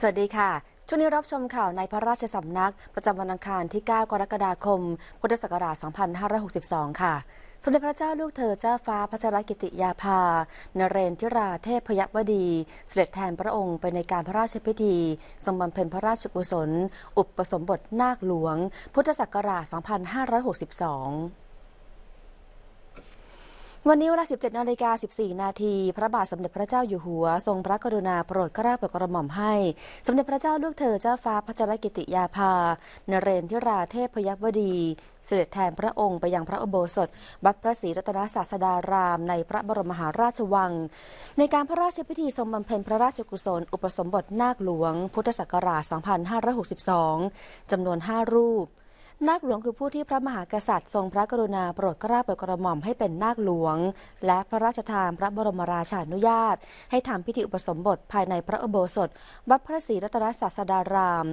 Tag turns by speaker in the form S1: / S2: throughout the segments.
S1: สวัสดีค่ะ ช่วงนี้รับชมข่าวในพระราชสำนักประจำวันอังคารที่ 9กรกฎาคม พุทธศักราช 2562 ค่ะ สมเด็จพระเจ้าลูกเธอเจ้าฟ้าพระชรกิติยาภา นเรนทิราเทพพยวดี เสด็จแทนพระองค์ไปในการพระราชพิธี สมบำเพ็ญพระราชกุศล อุปสมบทนาคหลวง พุทธศักราช 2562วันนี้เวลา 17นาฬิกา14นาที พระบาทสมเด็จพระเจ้าอยู่หัว ทรงพระกรุณาโปรดกระาโปรดกระหม่อมให้ สมเด็จพระเจ้าลูกเธอเจ้าฟ้าพัชรกิติยาภานเรนทิราเทพพยัคฆ์วดี เสด็จแทนพระองค์ไปยังพระอุโบสถวัดพระศรีรัตนศาสดารามในพระบรมมหาราชวัง ในการพระราชพิธีทรงบำเพ็ญพระราชกุศลอุปสมบทนาคหลวงพุทธศักราช 2562 จำนวน 5 รูปนาคหลวงคือผู้ที่พระมหากษัตริย์ทรงพระกรุณาโปรดเกล้าโปรดกระหม่อมให้เป็นนาคหลวง และพระราชทานพระบรมราชานุญาต ให้ทำพิธีอุปสมบทภายในพระอุโบสถวัดพระศรีรัตนศาสดาราม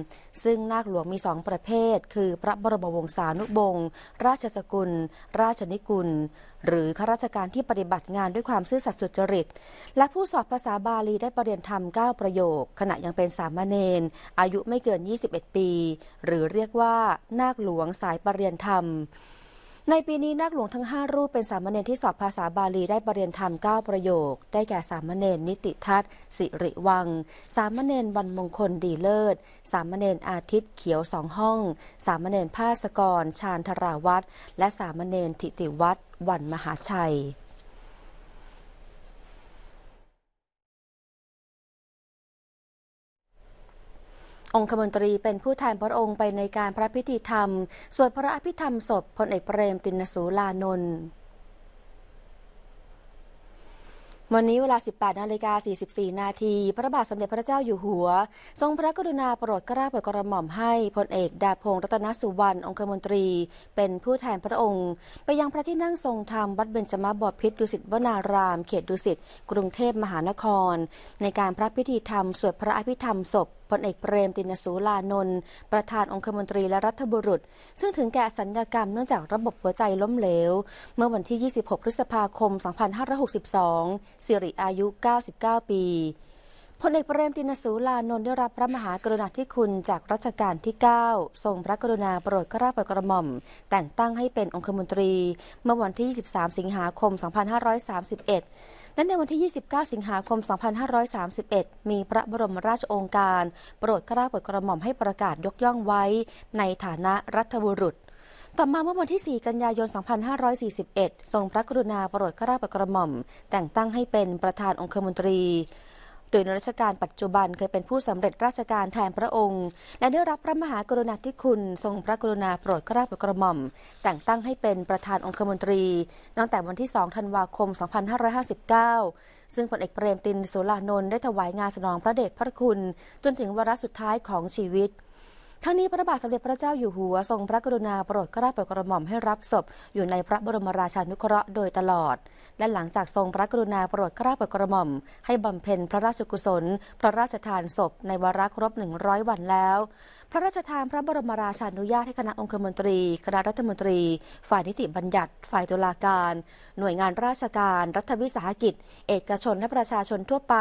S1: ซึ่งนาคหลวงมีสองประเภทคือพระบรมวงศานุวงศ์ราชสกุล ราชนิกุลหรือข้าราชการที่ปฏิบัติงานด้วยความซื่อสัตย์สุจริต และผู้สอบภาษาบาลีได้ประเรียนธรรม 9 ประโยค ขณะยังเป็นสามเณรอายุไม่เกิน 21 ปี หรือเรียกว่านาคหลวงสายประเรียนธรรมในปีนี้นักหลวงทั้ง 5 รูปเป็นสามเณรที่สอบภาษาบาลีได้ประเรียนธรรม 9 ประโยค ได้แก่สามเณรนิติทัศน์สิริวัง สามเณรวันมงคลดีเลิศ สามเณรอาทิตย์เขียวสองห้อง สามเณรภาสกรชาญธราวัตรและสามเณรทิติวัตรวันมหาชัยองคมนตรีเป็นผู้แทนพระองค์ไปในการพระพิธีธรรม สวดพระอภิธรรมศพพลเอกเปรมตินสูลานนท์วันนี้เวลา 18นาฬิกา44 นาที พระบาทสมเด็จพระเจ้าอยู่หัว ทรงพระกรุณาโปรดกราบปดกระหม่อมให้พลเอกดาพงรัตนสุวรรณองคมนตรีเป็นผู้แทนพระองค์ ไปยังพระที่นั่งทรงธรรมวัดเบญจมาบพิตรดุสิตวนาราม เขตดุสิตกรุงเทพมหานคร ในการพระพิธีธรรมสวดพระอภิธรรม ศพพลเอกเปรมตินสูลานนท์ประธานองคมนตรีและรัฐบุรุษ ซึ่งถึงแก่สัญญกรรมเนื่องจากระบบหัวใจล้มเหลวเมื่อวันที่ 26 พฤษภาคม 2562สิริอายุ 99 ปี พลเอกเปรมตินสูลานนท์ได้รับพระมหากรุณาธิคุณจากรัชกาลที่ 9 ทรงพระกรุณาโปรดข้าราชกระหม่อม แต่งตั้งให้เป็นองคมนตรี เมื่อวันที่ 23 สิงหาคม 2531 และในวันที่ 29 สิงหาคม 2531 มีพระบรมราชโองการ โปรดข้าราชกระหม่อมให้ประกาศยกย่องไว้ในฐานะรัฐบุรุษต่อมาเมื่อวันที่ 4 กันยายน 2541 ทรงพระกรุณาโปรดข้ารากระหม่อม แต่งตั้งให้เป็นประธานองคมนตรีโดยนรัชการปัจจุบันเคยเป็นผู้สำเร็จราชการแทนพระองค์ และได้รับพระมหากรุณาธิคุณทรงพระกรุณาโปรดข้ารากระหม่อม แต่งตั้งให้เป็นประธานองคมนตรีตั้งแต่วันที่ 2 ธันวาคม 2559 ซึ่งพลเอกเปรมตินสุรานนท์ได้ถวายงานสนองพระเดชพระคุณ จนถึงวาระสุดท้ายของชีวิตทั้งนี้ พระบาทสมเด็จพระเจ้าอยู่หัว ทรงพระกรุณาโปรดกระ้าโปรดกระหม่อมให้รับศพอยู่ในพระบรมราชานุเคราะห์โดยตลอด และหลังจากทรงพระกรุณาโปรดกระ้าโปรดกระหม่อมให้บำเพ็ญพระราชกุศล พระราชทานศพในวาระครบ 100 วันแล้ว พระราชทานพระบรมราชานุญาตให้คณะองคมนตรี คณะรัฐมนตรี ฝ่ายนิติบัญญัติฝ่ายตุลาการ หน่วยงานราชการ รัฐวิสาหกิจ เอกชนและประชาชนทั่วไป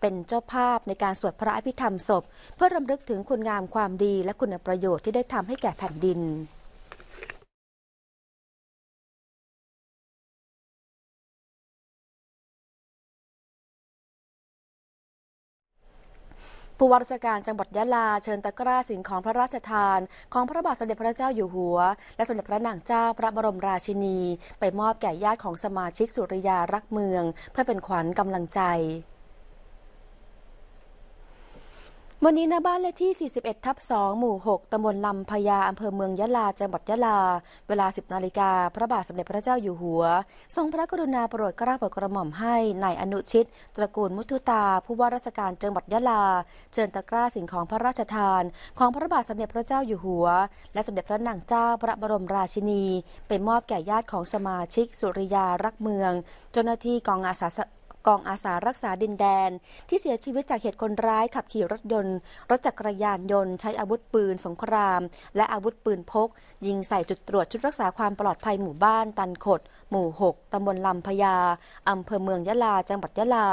S1: เป็นเจ้าภาพในการสวดพระอภิธรรมศพ เพื่อรำลึกถึงคุณงามความดีและและคุณประโยชน์ที่ได้ทำให้แก่แผ่นดิน ผู้ว่าราชการจังหวัดยะลาเชิญตะกร้าสิ่งของพระราชทานของพระบาทสมเด็จพระเจ้าอยู่หัว และสมเด็จพระนางเจ้าพระบรมราชินีไปมอบแก่ญาติของสมาชิกสุริยารักเมืองเพื่อเป็นขวัญกำลังใจวันนี้ณบ้านเลขที่ 41ทับ2หมู่ 6ตำบลลำพญาอำเภอเมืองยะลา จังหวัดยะลา เวลา 10นาฬิกาพระบาทสมเด็จพระเจ้าอยู่หัว ทรงพระกรุณาโปรดเกล้าโปรดกระหม่อมให้ในายอนุชิต ตระกูลมุทุตา ผู้ว่าราชการจังหวัดยะลา เจิญตะกร้าสิ่งของพระราชทาน ของพระบาทสมเด็จพระเจ้าอยู่หัว และสมเด็จพระนางเจ้าพระบรมราชินีไปมอบแก่ญาติของสมาชิก สุริยารักเมืองเจ้าหน้าที่กองอาสากองอาสารักษาดินแดน ที่เสียชีวิตจากเหตุคนร้ายขับขี่รถยนต์รถจักรยานยนต์ใช้อาวุธปืนสงคราม และอาวุธปืนพก ยิงใส่จุดตรวจชุดรักษาความปลอดภัยหมู่บ้านตันขด หมู่6ตำบลลำพญาอำเภอเมืองยะลาจังหวัดยะลา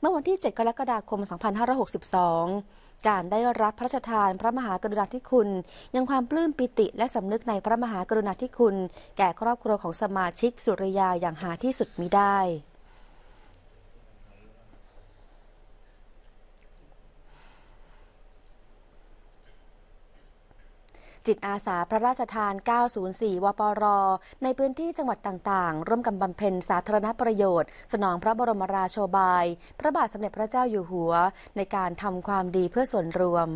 S1: เมื่อวันที่ 7 กรกฎาคม 2562 การได้รับพระราชทานพระมหากรุณาธิคุณ ยังความปลื้มปิติและสำนึกในพระมหากรุณาธิคุณ แก่ครอบครัวของสมาชิกสุริยาอย่างหาที่สุดมิได้จิตอาสาพระราชทาน 904 วปรในพื้นที่จังหวัดต่าง ๆ ร่วมกันบำเพ็ญสาธารณประโยชน์ สนองพระบรมราโชบาย พระบาทสมเด็จพระเจ้าอยู่หัวในการทำความดีเพื่อส่วนรวม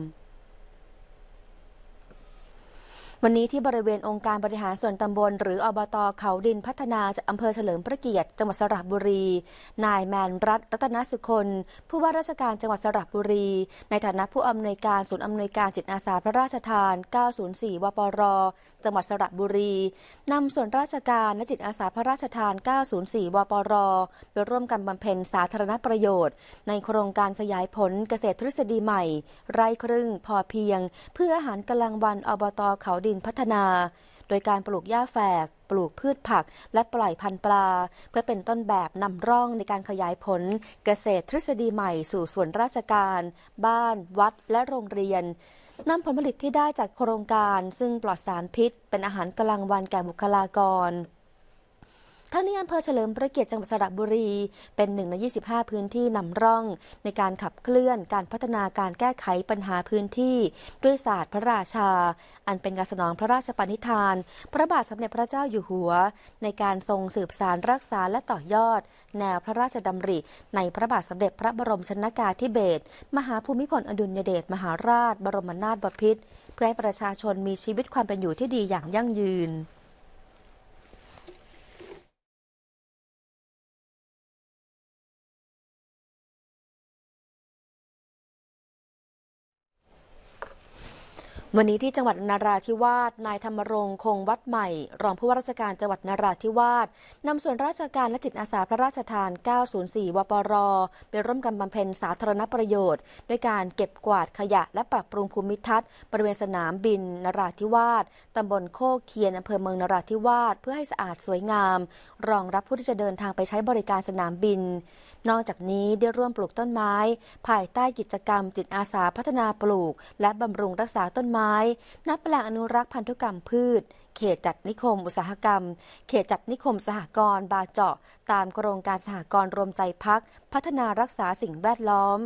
S1: วันนี้ที่บริเวณองค์การบริหารส่วนตำบลหรืออบตเขาดินพัฒนาจากอำเภอเฉลิมพระเกียรติจังหวัดสระบุรี นายแมนรัตรัตนสุคนผู้ว่าราชการจังหวัดสระบุรี ในฐานะผู้อำนวยการศูนย์อำนวยการจิตอาสาพระราชทาน 904 วปรจังหวัดสระบุรีนำส่วนราชการและจิตอาสาพระราชทาน 904 วปรไปร่วมกันบำเพ็ญสาธารณประโยชน์ ในโครงการขยายผลเกษตรทฤษฎีใหม่ ไร่ครึ่งพอเพียง เพื่ออาหารกลางวันอบตเขาดินนพัฒนา โดยการปลูกหญ้าแฝก ปลูกพืชผัก และปล่อยพันธุ์ปลา เพื่อเป็นต้นแบบนำร่องในการขยายผลเกษตรทฤษฎีใหม่สู่ส่วนราชการ บ้าน วัดและโรงเรียนนำผลผลิตที่ได้จากโครงการ ซึ่งปลอดสารพิษ เป็นอาหารกลางวันแก่บุคลากรทั้งนี้อำเภอเฉลิมพระเกียรติจังหวัดสระบุรี เป็นหนึ่งใน 25 พื้นที่นำร่อง ในการขับเคลื่อนการพัฒนาการแก้ไขปัญหาพื้นที่ ด้วยศาสตร์พระราชา อันเป็นการสนองพระราชปณิธาน พระบาทสมเด็จพระเจ้าอยู่หัว ในการทรงสืบสารรักษาและต่อยอด แนวพระราชดำริ ในพระบาทสมเด็จพระบรมชนากาธิเบศรมหาภูมิพลอดุลยเดชมหาราช บรมนาถบพิตรเพื่อให้ประชาชนมีชีวิตความเป็นอยู่ที่ดีอย่างยั่งยืนวันนี้ที่จังหวัดนาราธิวาส นายธรรมรงคงวัดใหม่ รองผู้ว่าราชการจังหวัดนาราธิวาสนำส่วนราชการและจิตอาสาพระราชทาน 904 วปรไปร่วมกันบำเพ็ญสาธารณประโยชน์ ด้วยการเก็บกวาดขยะและปรับปรุงภูมิทัศน์บริเวณสนามบินนาราธิวาสตำบลโคกเคียนอำเภอเมืองนาราธิวาสเพื่อให้สะอาดสวยงาม รองรับผู้ที่จะเดินทางไปใช้บริการสนามบิน นอกจากนี้ได้ร่วมปลูกต้นไม้ภายใต้กิจกรรม จิตอาสาพัฒนาปลูก และบำรุงรักษาต้นไม้ม้นับแปลงอนุรักษ์พันธุกรรมพืช เขตจัดนิคมอุตสาหกรรม เขตจัดนิคมสหกรณ์บาเจาะ ตามโครงการสหกรณ์รวมใจพัก พัฒนารักษาสิ่งแวดล้อม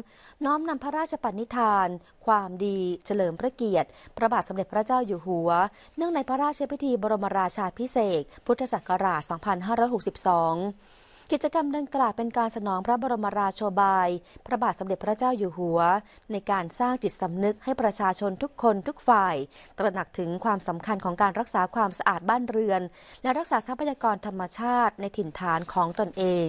S1: น้อมนำพระราชปณิธาน ความดี เฉลิมพระเกียรติ พระบาทสมเด็จพระเจ้าอยู่หัว เนื่องในพระราชพิธีบรมราชาพิเศษ พุทธศักราช 2562กิจกรรมดังกล่าวเป็นการสนองพระบรมราโชบาย พระบาทสมเด็จพระเจ้าอยู่หัว ในการสร้างจิตสำนึกให้ประชาชนทุกคนทุกฝ่าย ตระหนักถึงความสำคัญของการรักษาความสะอาดบ้านเรือน และรักษาทรัพยากรธรรมชาติในถิ่นฐานของตนเอง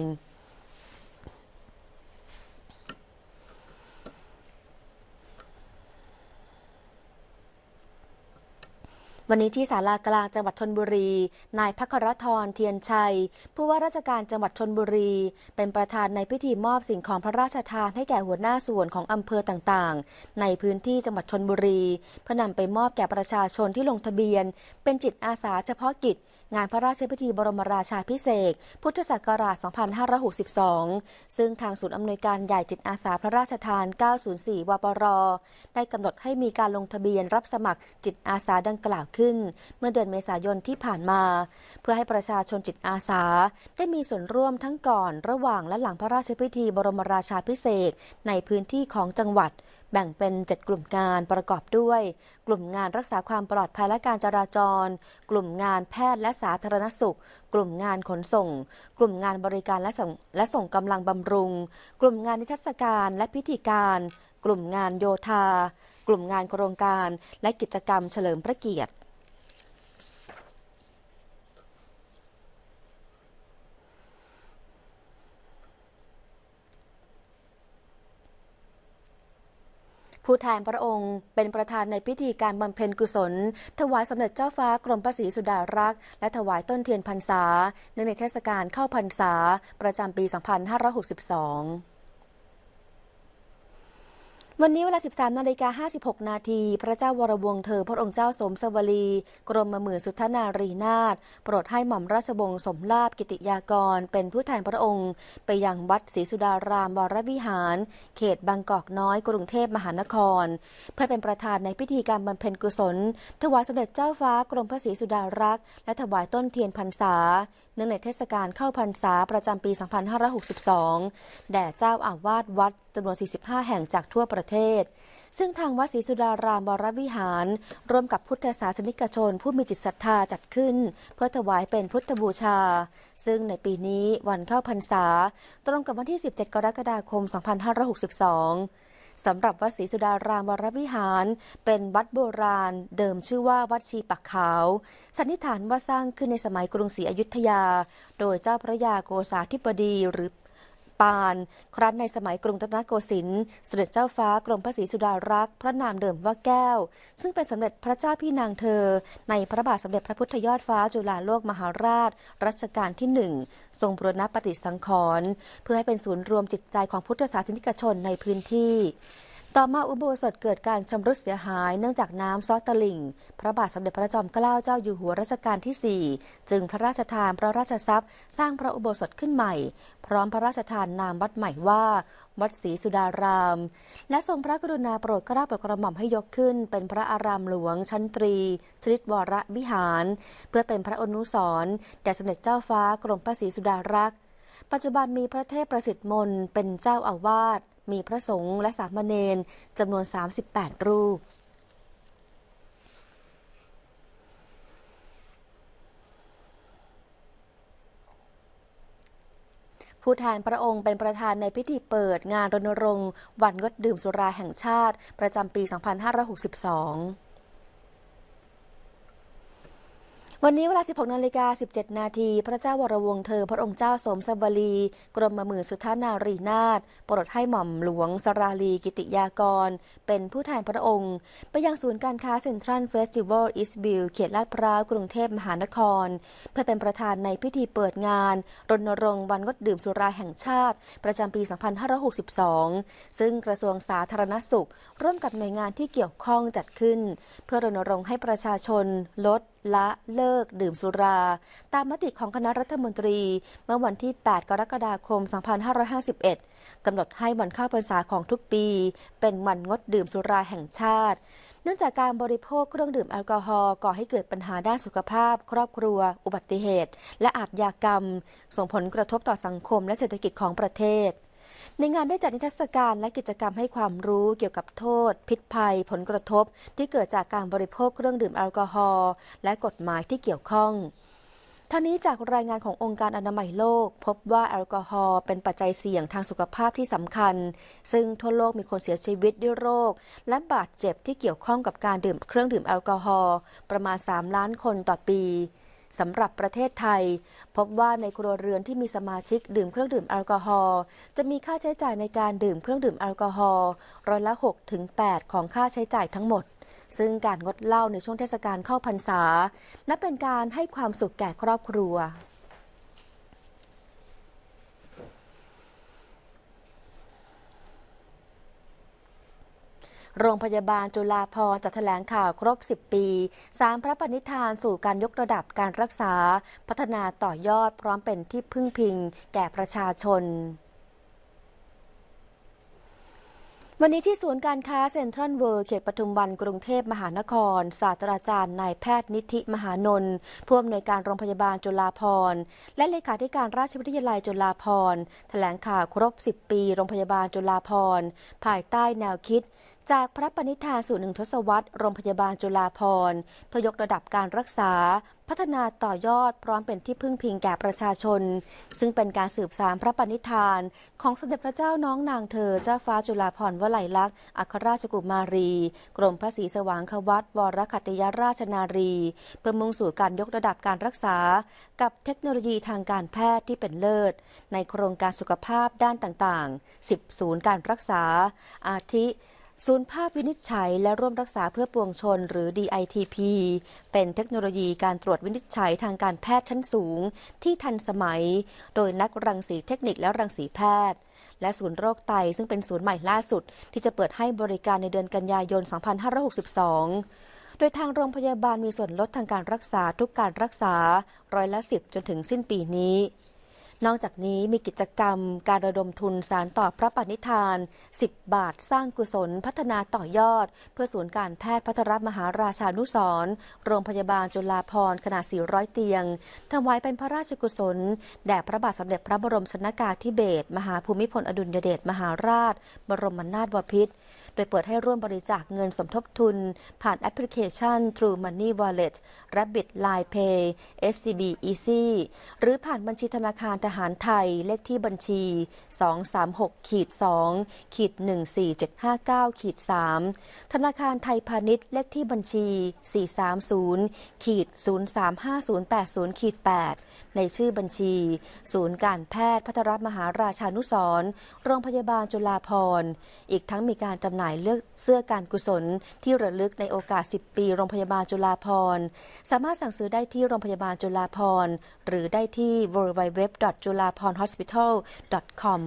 S1: วันนี้ที่ศาลากลางจังหวัดชนบุรี นายพัครทรเทียนชัย ผู้ว่าราชการจังหวัดชนบุรี เป็นประธานในพิธีมอบสิ่งของพระราชทานให้แก่หัวหน้าส่วนของอำเภอต่างๆ ในพื้นที่จังหวัดชนบุรีเพื่อนำไปมอบแก่ประชาชนที่ลงทะเบียนเป็นจิตอาสาเฉพาะกิจ งานพระราชพิธีบรมราชาพิเศษ พุทธศักราช 2562 ซึ่งทางศูนย์อำนวยการใหญ่จิตอาสาพระราชทาน 904 วปร ได้กำหนดให้มีการลงทะเบียนรับสมัครจิตอาสาดังกล่าวขึ้นเมื่อเดือนเมษายนที่ผ่านมา เพื่อให้ประชาชนจิตอาสา ได้มีส่วนร่วมทั้งก่อนระหว่างและหลังพระราชพิธีบรมราชาพิเศษในพื้นที่ของจังหวัด แบ่งเป็น7กลุ่มงานประกอบด้วย กลุ่มงานรักษาความปลอดภัยและการจราจร กลุ่มงานแพทย์และสาธารณสุข กลุ่มงานขนส่ง กลุ่มงานบริการและส่งและส่งกำลังบำรุง กลุ่มงานนิทรรศการและพิธีการ กลุ่มงานโยธา กลุ่มงานโครงการและกิจกรรมเฉลิมพระเกียรติผู้แทนพระองค์เป็นประธานในพิธีการบำเพ็ญกุศล ถวายสมเด็จเจ้าฟ้ากรมพระศรีสุดารักษ์และถวายต้นเทียนพรรษาเนื่องในเทศกาลเข้าพรรษา ประจำปี 2562วันนี้เวลา 13นาฬิกา56 นาที พระเจ้าวรวงเธอพระองค์เจ้าสมสวลีกรมหมื่นสุทนารีนาถโปรดให้หม่อมราชวงศ์สมลาบกิติยากร เป็นผู้แทนพระองค์ ไปยังวัดศรีสุดารามวรวิหาร เขตบางกอกน้อยกรุงเทพมหานคร เพื่อเป็นประธานในพิธีการบรรเพ็ญกุศล ถวายสมเด็จเจ้าฟ้ากรมพระศรีสุดารักษ์และถวายต้นเทียนพรรษาเนื่องในเทศกาลเข้าพรรษาประจำปี 2562 แด่เจ้าอาวาสวัดจำนวน 45 แห่งจากทั่วประเทศทศซึ่งทางวัดศรีสุดารามบรวิหารร่วมกับพุทธศาสนิกชนผู้มีจิตศรัทธาจัดขึ้นเพื่อถวายเป็นพุทธบูชา ซึ่งในปีนี้วันเข้าพรรษา ตรงกับวันที่ 17 กรกฎาคม2562สำหรับวัดศรีสุดารามวรวิหารเป็นวัดโบราณเดิมชื่อว่าวัดชีปักขาว สันนิษฐานว่าสร้างขึ้นในสมัยกรุงศรีอยุธยาโดยเจ้าพระยาโกษาธิปดีหรือปานครั้นในสมัยกรุงรัตนโกสินทร์เสด็จเจ้าฟ้ากรมพระศรีสุดารักษ์พระนามเดิมว่าแก้ว ซึ่งเป็นสมเด็จพระเจ้าพี่นางเธอ ในพระบาทสมเด็จพระพุทธยอดฟ้า จุฬาโลกมหาราชรัชกาลที่หนึ่งทรงบรณปฏิสังขรณ์เพื่อให้เป็นศูนย์รวมจิตใจของพุทธศาสนิกชนในพื้นที่ต่อมาอุโบสถเกิดการชำรุดเสียหายเนื่องจากน้ำซอตลิ่ง พระบาทสมเด็จพระจอมเกล้าเจ้าอยู่หัวรัชกาลที่ 4 จึงพระราชทานพระราชทรัพย์ สร้างพระอุโบสถขึ้นใหม่ พร้อมพระราชทานนามวัดใหม่ว่าวัดศรีสุดาราม และทรงพระกรุณาโปรดกระาโปรดกระหม่อมให้ยกขึ้น เป็นพระอารามหลวงชั้นตรีชนิดวรวิหาร เพื่อเป็นพระอนุสรณ์แด่สมเด็จเจ้าฟ้ากรมพระศรีสุดารักษ์ปัจจุบันมีพระเทพประสิทธิ์มนเป็นเจ้าอาวาสมีพระสงฆ์และสามเณรจำนวน 38 รูป ผู้แทนพระองค์เป็นประธานในพิธีเปิดงานรณรงค์วันงดดื่มสุราแห่งชาติ ประจำปี 2562วันนี้เวลา 16นาฬิกา17 นาที พระเจ้าวรวงเธอพระองค์เจ้าสมสบรีกรมมือสุทานารีนาถโปรดให้หม่อมหลวงสราลีกิติยากร เป็นผู้แทนพระองค์ ไปยังศูนย์การค้าเซ็นทรัลเฟสติวัลอิสบิลเขตลาดพร้าวกรุงเทพมหานคร เพื่อเป็นประธานในพิธีเปิดงานรณรงค์วันงดดื่มสุราแห่งชาติ ประจำปี 2562 ซึ่งกระทรวงสาธารณสุข ร่วมกับหน่วยงานที่เกี่ยวข้องจัดขึ้น เพื่อรณรงค์ให้ประชาชนลดละเลิกดื่มสุรา ตามมติของคณะรัฐมนตรีเมื่อวันที่ 8 กรกฎาคม 2551 กำหนดให้วันข้าวพรรษาของทุกปี เป็นวันงดดื่มสุราแห่งชาติ เนื่องจากการบริโภคเครื่องดื่มแอลกอฮอล์ก่อให้เกิดปัญหาด้านสุขภาพ ครอบครัว อุบัติเหตุ และอาทยากรรม ส่งผลกระทบต่อสังคมและเศรษฐกิจของประเทศในงานได้จัดนิทรรศการและกิจกรรมให้ความรู้เกี่ยวกับโทษพิษภัย ผลกระทบ ที่เกิดจากการบริโภคเครื่องดื่มแอลกอฮอล์และกฎหมายที่เกี่ยวข้องท่านี้จากรายงานขององค์การอนามัยโลกพบว่าแอลกอฮอล์เป็นปัจจัยเสี่ยงทางสุขภาพที่สำคัญ ซึ่งทั่วโลกมีคนเสียชีวิตด้วยโรค และบาดเจ็บที่เกี่ยวข้องกับการดื่มเครื่องดื่มแอลกอฮอล์ประมาณ 3 ล้านคนต่อปีสำหรับประเทศไทยพบว่าในครัวเรือนที่มีสมาชิกดื่มเครื่องดื่มแอลกอฮอล์จะมีค่าใช้จ่ายในการดื่มเครื่องดื่มแอลกอฮอล์ร้อยละ6ถึง8ของค่าใช้จ่ายทั้งหมด ซึ่งการงดเหล้าในช่วงเทศกาลเข้าพรรษา นับเป็นการให้ความสุขแก่ครอบครัวโรงพยาบาลจุฬาพรจัดแถลงข่าวครบ 10 ปี สามพระปณิธานสู่การยกระดับการรักษา พัฒนาต่อยอดพร้อมเป็นที่พึ่งพิงแก่ประชาชนวันนี้ที่ศูนย์การค้าเซ็นทรัลเวิร์เขตปทุมวันกรุงเทพมหานคร ศาสตราจารย์นายแพทย์นิธิมหานนท์ผู้อำนวยการโรงพยาบาลจุฬาภรณ์ และเลขาธิการราชวิทยาลัยจุฬาภรณ์ แถลงข่าวครบ 10 ปีโรงพยาบาลจุฬาภรณ์ภายใต้แนวคิด จากพระปณิธานสู่หนึ่งทศวรรษโรงพยาบาลจุฬาภรณ์เพื่อยกระดับการรักษาพัฒนาต่อยอดพร้อมเป็นที่พึ่งพิงแก่ประชาชน ซึ่งเป็นการสืบสานพระปณิธานของสมเด็จพระเจ้าน้องนางเธอเจ้าฟ้าจุฬาภรณ์วลัยลักษณ์อัครราชกุมารี กรมพระศรีสว่างควัตวรคัตยราชนารี เพื่อมุ่งสู่การยกระดับการรักษากับเทคโนโลยีทางการแพทย์ที่เป็นเลิศ ในโครงการสุขภาพด้านต่างๆ10ศูนย์การรักษาอาทิศูนย์ภาพวินิจฉัยและร่วมรักษาเพื่อปวงชนหรือ DITP เป็นเทคโนโลยีการตรวจวินิจฉัยทางการแพทย์ชั้นสูงที่ทันสมัย โดยนักรังสีเทคนิคและรังสีแพทย์ และศูนย์โรคไตซึ่งเป็นศูนย์ใหม่ล่าสุด ที่จะเปิดให้บริการในเดือนกันยายน 2562 โดยทางโรงพยาบาลมีส่วนลดทางการรักษาทุกการรักษาร้อยละ10จนถึงสิ้นปีนี้นอกจากนี้มีกิจกรรมการระดมทุนสารต่อพระปณิธาน 10 บาทสร้างกุศลพัฒนาต่อยอด เพื่อศูนย์การแพทย์พัทรมหาราชานุสรโรงพยาบาลจุฬาภรขนาด 400 เตียงถวายเป็นพระราชกุศลแด่พระบาทสมเด็จพระบรมชนากาธิเบศรมหาภูมิพลอดุลยเดชมหาราช บรมนาถบพิตรโดยเปิดให้ร่วมบริจาคเงินสมทบทุน ผ่านแอปพลิเคชัน True Money Wallet Rabbit Line Pay SCB Easy หรือผ่านบัญชีธนาคารทหารไทยเลขที่บัญชี 236ขีด2ขีด14759ขีด3ธนาคารไทยพาณิชย์เลขที่บัญชี 430ขีด035080ขีด8ในชื่อบัญชี ศูนย์การแพทย์พัทรมหาราชานุสรโรงพยาบาลจุฬาภรอีกทั้งมีการจำหน่ายเลือกเสื้อการกุศลที่ระลึกในโอกาส 10 ปีโรงพยาบาลจุฬาภรสามารถสั่งซื้อได้ที่โรงพยาบาลจุฬาภรหรือได้ที่ www. จุฬาพร hospital com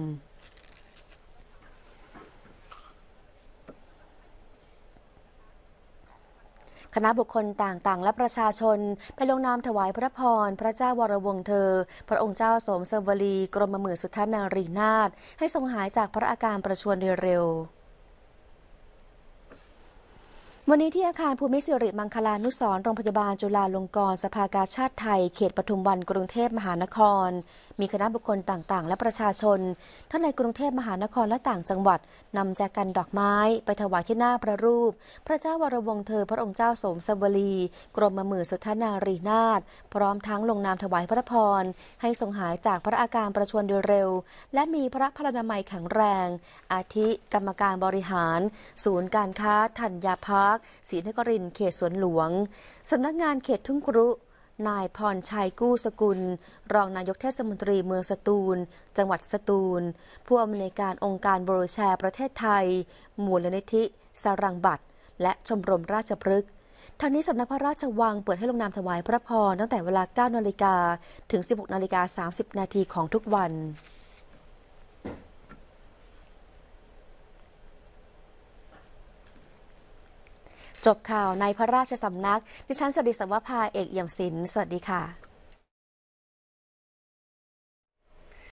S1: คณะบุคคลต่างๆ และประชาชนไปลงนามถวายพระพร พระเจ้าวรวงเธอ พระองค์เจ้าสมเสวลีกรมมือสุทธนารีนาถให้ทรงหายจากพระอาการประชวรเร็ววันนี้ที่อาคารภูมิสิริมังคลานุสรโรงพยาบาล จุฬาลงกรณ์สภากาชาติไทยเขตปทุมวันกรุงเทพมหานคร มีคณะบุคคลต่างๆ และประชาชน ทั้งในกรุงเทพมหานครและต่างจังหวัด นำแจกันดอกไม้ไปถวายที่หน้าพระรูป พระเจ้าวรวงเธอพระองค์เจ้าสมสวรีกรมมือสุทธนารีนาถพร้อมทั้งลงนามถวายพระพรให้ทรงหายจากพระอาการประชวรโดยเร็ว และมีพระพลานามัยแข็งแรง อาทิกรรมการบริหาร ศูนย์การค้าธัญญาพาักษ์ศรีนครินเขตสวนหลวง สำนักงานเขตทุ่งครุ นายพรชัยกู้สกุล รองนายกเทศมนตรีเมืองสตูล จังหวัดสตูล ผู้อำนวยการองค์การบริแชร์ประเทศไทย มูลนิธิ สรังบัตร และชมรมราชพฤกษ์ทางนี้สำนักพระราชวังเปิดให้ลงนามถวายพระพรตั้งแต่เวลา9นาฬิกาถึง 16นาฬิกา30นาทีของทุกวันจบข่าวในพระราชสำนักดิฉันสวัสดิสวัสดิ์ภาเอกเอี่ยมศิลป์สวัสดีค่ะ